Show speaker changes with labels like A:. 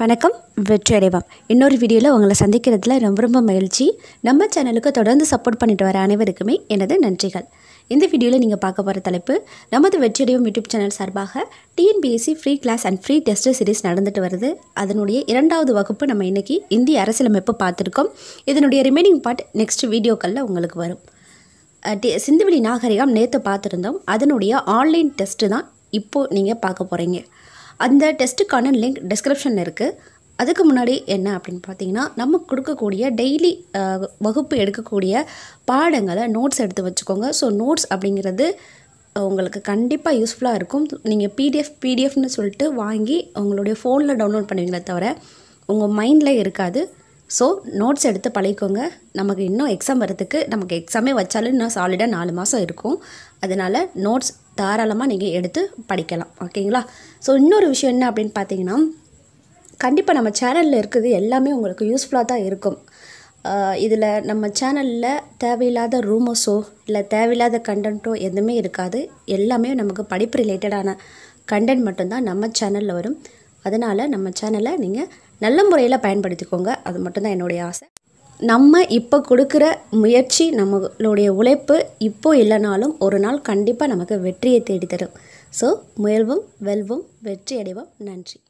A: வணக்கம் வெற்றியடைவாம் இன்னொரு வீடியோவில் உங்களை சந்திக்கிறதுல ரொம்ப ரொம்ப மகிழ்ச்சி நம்ம சேனலுக்கு தொடர்ந்து சப்போர்ட் பண்ணிட்டு வர அனைவருக்குமே எனது நன்றிகள் இந்த வீடியோவில் நீங்கள் பார்க்க போகிற தலைப்பு நமது வெற்றியடையும் யூடியூப் சேனல் சார்பாக TNPSC free class and free test series நடந்துட்டு வருது அதனுடைய இரண்டாவது வகுப்பு நம்ம இன்றைக்கி இந்திய அரசியலமைப்பு பார்த்துருக்கோம் இதனுடைய ரிமைனிங் பார்ட் நெக்ஸ்ட் வீடியோக்களில் உங்களுக்கு வரும் சிந்துவெளி நாகரிகம் நேற்று பார்த்துருந்தோம் அதனுடைய ஆன்லைன் டெஸ்ட்டு தான் இப்போது நீங்கள் பார்க்க போகிறீங்க அந்த டெஸ்ட்டுக்கான லிங்க் டிஸ்கிரிப்ஷனில் இருக்குது அதுக்கு முன்னாடி என்ன அப்படின்னு பார்த்தீங்கன்னா நம்ம கொடுக்கக்கூடிய டெய்லி வகுப்பு எடுக்கக்கூடிய பாடங்களை நோட்ஸ் எடுத்து வச்சுக்கோங்க ஸோ நோட்ஸ் அப்படிங்கிறது உங்களுக்கு கண்டிப்பாக யூஸ்ஃபுல்லாக இருக்கும் நீங்கள் பிடிஎஃப் பிடிஎஃப்னு சொல்லிட்டு வாங்கி உங்களுடைய ஃபோனில் டவுன்லோட் பண்ணுவீங்களே தவிர உங்கள் மைண்டில் இருக்காது ஸோ நோட்ஸ் எடுத்து பழகிக்கோங்க நமக்கு இன்னும் எக்ஸாம் வரத்துக்கு நமக்கு எக்ஸாமே வச்சாலும் இன்னும் சாலிடாக நாலு மாதம் இருக்கும் அதனால் நோட்ஸ் தாராளமாக நீங்கள் எடுத்து படிக்கலாம் ஓகேங்களா ஸோ இன்னொரு விஷயம் என்ன அப்படின்னு பார்த்தீங்கன்னா கண்டிப்பாக நம்ம சேனலில் இருக்குது எல்லாமே உங்களுக்கு யூஸ்ஃபுல்லாக தான் இருக்கும் இதில் நம்ம சேனலில் தேவையில்லாத ரூமர்ஸோ இல்லை தேவையில்லாத கண்டென்ட்டோ எதுவுமே இருக்காது எல்லாமே நமக்கு படிப்பு ரிலேட்டடான கண்டென்ட் மட்டும்தான் நம்ம சேனலில் வரும் அதனால் நம்ம சேனலை நீங்கள் நல்ல முறையில் பயன்படுத்திக்கோங்க அது மட்டும்தான் என்னுடைய ஆசை நம்ம இப்போ கொடுக்குற முயற்சி நம்மளுடைய உழைப்பு இப்போ இல்லைனாலும் ஒரு நாள் கண்டிப்பாக நமக்கு வெற்றியை தேடித்தரும் ஸோ முயல்வும் வெல்வும் வெற்றி அடைவோம் நன்றி